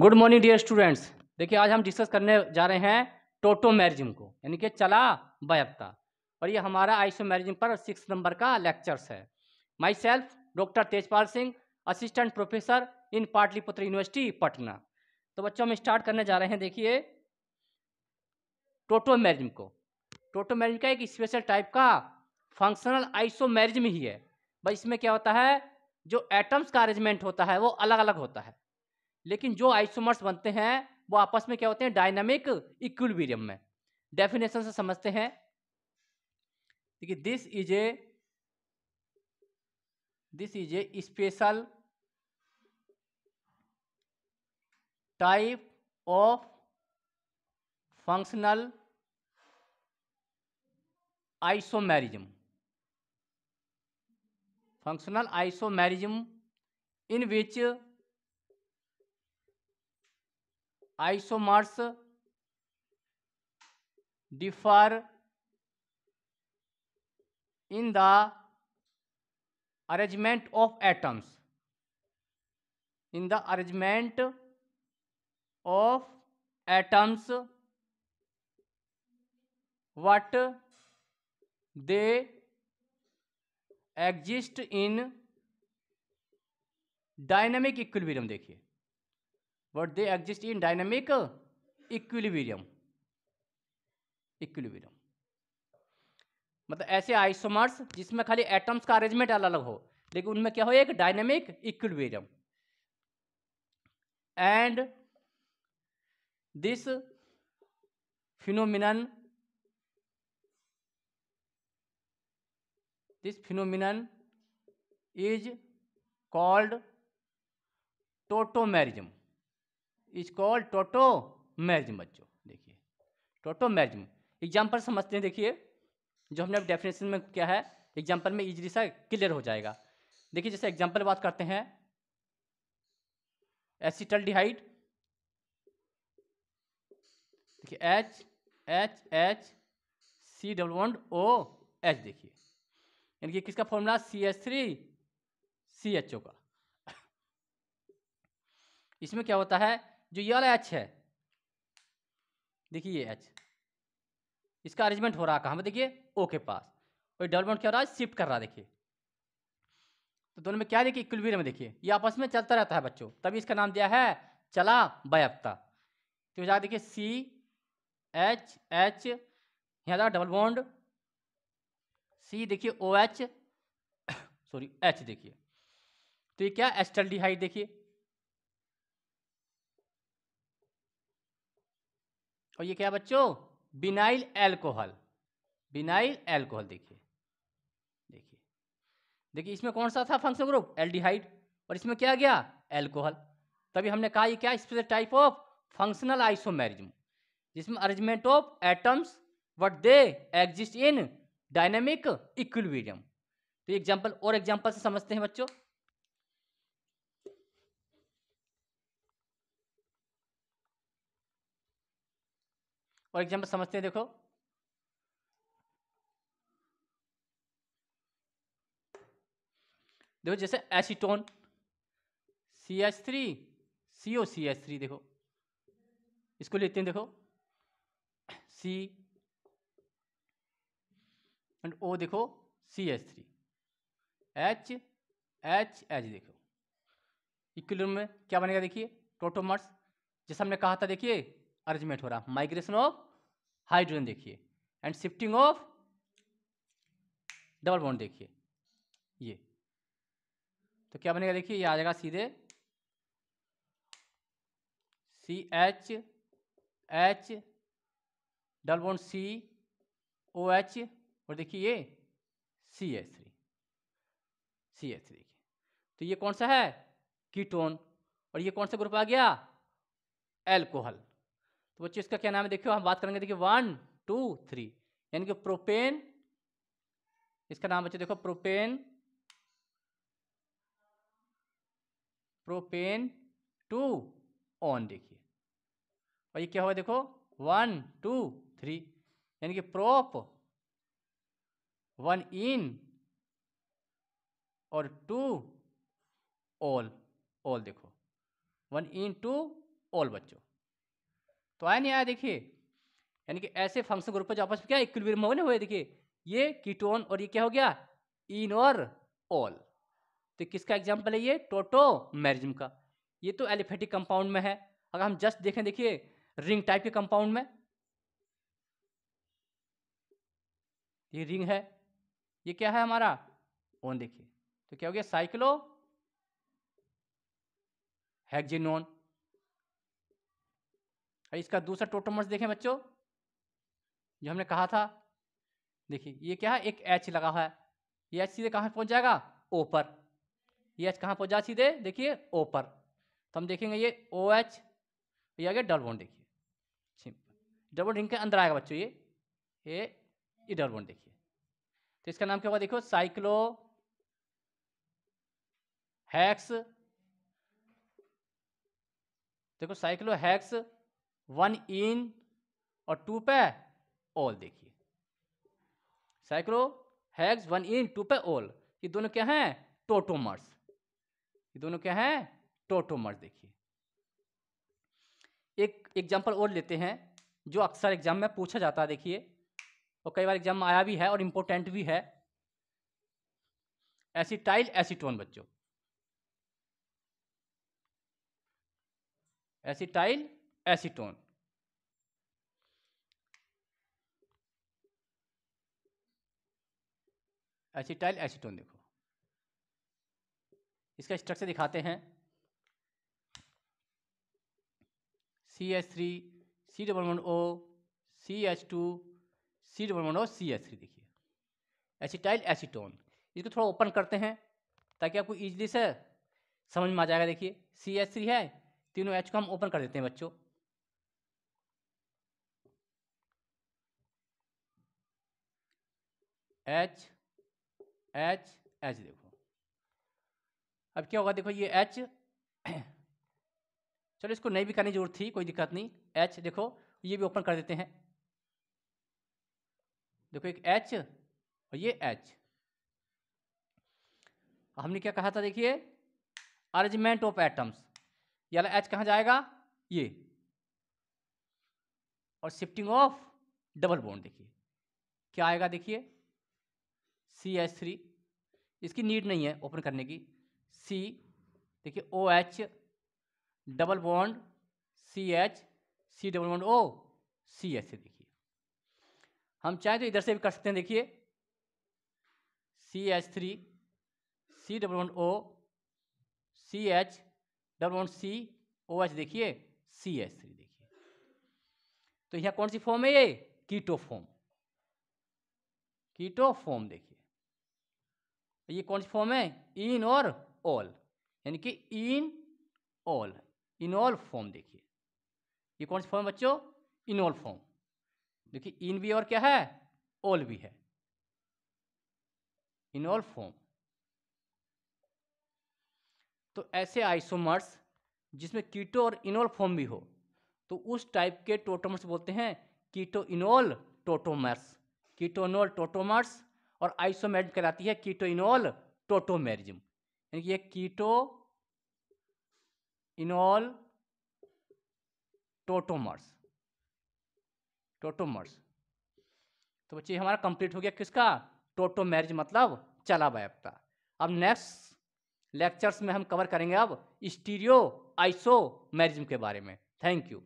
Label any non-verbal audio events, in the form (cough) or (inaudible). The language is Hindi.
गुड मॉर्निंग डियर स्टूडेंट्स देखिए आज हम डिस्कस करने जा रहे हैं मैरिजिम को यानी कि चला बयपता और ये हमारा मैरिजिम पर सिक्स नंबर का लेक्चर्स है myself doctor Tejpal Singh assistant professor in Pataliputra university Patna तो बच्चों हम स्टार्ट करने जा रहे हैं देखिए मैरिजिम को मैरिज का एक स्पेशल टाइप का फंक्शनल आइसोमेरिज्म ही है भाई इसमें क्या होता है जो एटम्स का अरेंजमेंट होता है वो अलग अलग होता है लेकिन जो आइसोमर्स बनते हैं वो आपस में क्या होते हैं डायनामिक इक्विलिब्रियम में डेफिनेशन से समझते हैं देखिए this is a this is a special type of functional isomerism functional isomerism in which isomers differ in the arrangement of atoms in the arrangement of atoms what they exist in dynamic equilibrium देखिए but they exist in dynamic equilibrium equilibrium मतलब ऐसे आइसोमर्स जिसमें खाली एटम्स का अरेंजमेंट अलग अलग हो लेकिन उनमें क्या हो एक dynamic equilibrium and this phenomenon this phenomenon is called tautomerism is called tautomerism बच्चों देखिए टोटो मैरिज एग्जाम्पल समझते हैं देखिए जो हमने डेफिनेशन में क्या है एग्जाम्पल में इजली सा क्लियर हो जाएगा देखिए जैसे एग्जाम्पल बात करते हैं एसिटल डिहाइड देखिए H H H C double one O H देखिए यानी कि किसका formula C H three C H O का इसमें क्या होता है जो ये वाला एच है देखिए ये एच इसका अरेंजमेंट हो रहा है कहाँ पर देखिए ओ के पास और डबल बॉन्ड क्या हो रहा है शिफ्ट कर रहा है देखिए तो दोनों में क्या देखिए इक्विलिब्रियम में देखिए ये आपस में चलता रहता है बच्चों तभी इसका नाम दिया है चला बयपता तो जाकर देखिए सी एच एच यहाँ था डबल बॉन्ड सी देखिए ओ एच सॉरी एच देखिए तो ये क्या एस्टल देखिए और ये क्या बच्चों बिनाइल एल्कोहल बिनाइल एल्कोहल देखिए देखिए देखिए इसमें कौन सा था फंक्शन ग्रुप एल्डिहाइड और इसमें क्या गया एल्कोहल तभी हमने कहा ये क्या special type of functional isomerism जिसमें arrangement of atoms what they exist in dynamic equilibrium तो एग्जांपल और एग्जांपल से समझते हैं बच्चों और एग्जाम्पल समझते हैं देखो देखो जैसे acetone C H three C O C H three देखो इसको लेते हैं देखो सी एंड ओ देखो C H three H H H देखो इक्विलिब्रियम में क्या बनेगा देखिए टोटोमर्स जैसा हमने कहा था देखिए अरेंजमेंट हो रहा माइग्रेशन ऑफ हाइड्रोजन देखिए and shifting of double bond देखिए ये तो क्या बनेगा देखिए ये आ जाएगा सीधे C H H double bond C O H और देखिए ये C H three C H three देखिए तो ये कौन सा है कीटोन और ये कौन सा ग्रुप आ गया एल्कोहल तो बच्चे इसका क्या नाम है देखियो हम बात करेंगे देखिए वन टू थ्री यानी कि प्रोपेन इसका नाम बच्चे देखो प्रोपेन प्रोपेन टू ऑन देखिए और ये क्या हुआ देखो वन टू थ्री यानी कि प्रोप वन इन और टू ऑल ऑल देखो वन इन टू ऑल बच्चों तो आया नहीं आया देखिए यानी कि ऐसे फंक्शन ग्रुप जो आपस में क्या इक्विलिब्रियम होने हुए देखिए ये कीटोन और ये क्या हो गया इन और ऑल तो किसका एग्जाम्पल है ये टोटो मैरिजम का ये तो एलिफेटिक कंपाउंड में है अगर हम जस्ट देखें देखिए रिंग टाइप के कंपाउंड में ये रिंग है ये क्या है हमारा ओन देखिए तो क्या हो गया साइक्लो हेक्जिनोन और इसका दूसरा टोटोमर्स देखें बच्चों जो हमने कहा था देखिए ये क्या है एक एच लगा हुआ है ये एच सीधे कहाँ पहुँच जाएगा ओ पर ये एच कहाँ पहुँच जाए सीधे देखिए ओ पर तो हम देखेंगे ये ओ एच ये आ गया डबल बॉन्ड देखिए डबल रिंग के अंदर आएगा बच्चों ये ये ये डबल बॉन्ड देखिए तो इसका नाम क्या होगा देखो साइक्लो हैक्स देखो साइक्लो हैक्स वन इन और टू पे ऑल देखिए cyclohex one en two पे ऑल ये दोनों क्या हैं टोटोमर्स ये दोनों क्या हैं टोटोमर्स देखिए एक एग्जांपल और लेते हैं जो अक्सर एग्जाम में पूछा जाता है देखिए और कई बार एग्जाम में आया भी है और इम्पोर्टेंट भी है एसिटाइल एसीटोन बच्चों एसिटाइल एसीटोन एसिटाइल एसीटोन देखो इसका स्ट्रक्चर दिखाते हैं C H three C double one O C H two C double one O C H three देखिए एसिटाइल एसीटोन इसको थोड़ा ओपन करते हैं ताकि आपको ईजिली से समझ में आ जाएगा देखिए सी एच थ्री है तीनों एच को हम ओपन कर देते हैं बच्चों एच एच एच देखो अब क्या होगा देखो ये एच (clears throat) चलो इसको नहीं भी करने की जरूरत थी कोई दिक्कत नहीं एच देखो ये भी ओपन कर देते हैं देखो एक एच और ये एच हमने क्या कहा था देखिए अरेंजमेंट ऑफ एटम्स यार एच कहाँ जाएगा ये और शिफ्टिंग ऑफ डबल बॉन्ड देखिए क्या आएगा देखिए सी एच थ्री इसकी नीड नहीं है ओपन करने की सी देखिए O H double bond C H C double bond O C H देखिए हम चाहें तो इधर से भी कर सकते हैं देखिए C H three C double bond O C H double bond C O H देखिए सी एच थ्री देखिए तो यहाँ कौन सी फॉर्म है ये कीटो फॉर्म कीटो फॉर्म देखिए तो ये कौन सी फॉर्म है इन और ऑल यानी कि enol enol form देखिए ये कौन सी फॉर्म बच्चों इन ऑल फॉर्म देखिए इन भी और क्या है ऑल भी है इन ऑल फॉर्म तो ऐसे आइसोमर्स जिसमें कीटो और इनोल फॉर्म भी हो तो उस टाइप के टोटोमर्स बोलते हैं keto enol tautomers keto enol tautomers और आइसोमेड कराती है कीटोइनोल इनोल यानी कि ये कीटो इनोल टोटोमर्स टोटोमर्स तो बच्चे हमारा कंप्लीट हो गया किसका टोटोमेरिज मतलब चला बैपता अब नेक्स्ट लेक्चर्स में हम कवर करेंगे अब स्टीरियो आइसो आइसोमेरिज्म के बारे में थैंक यू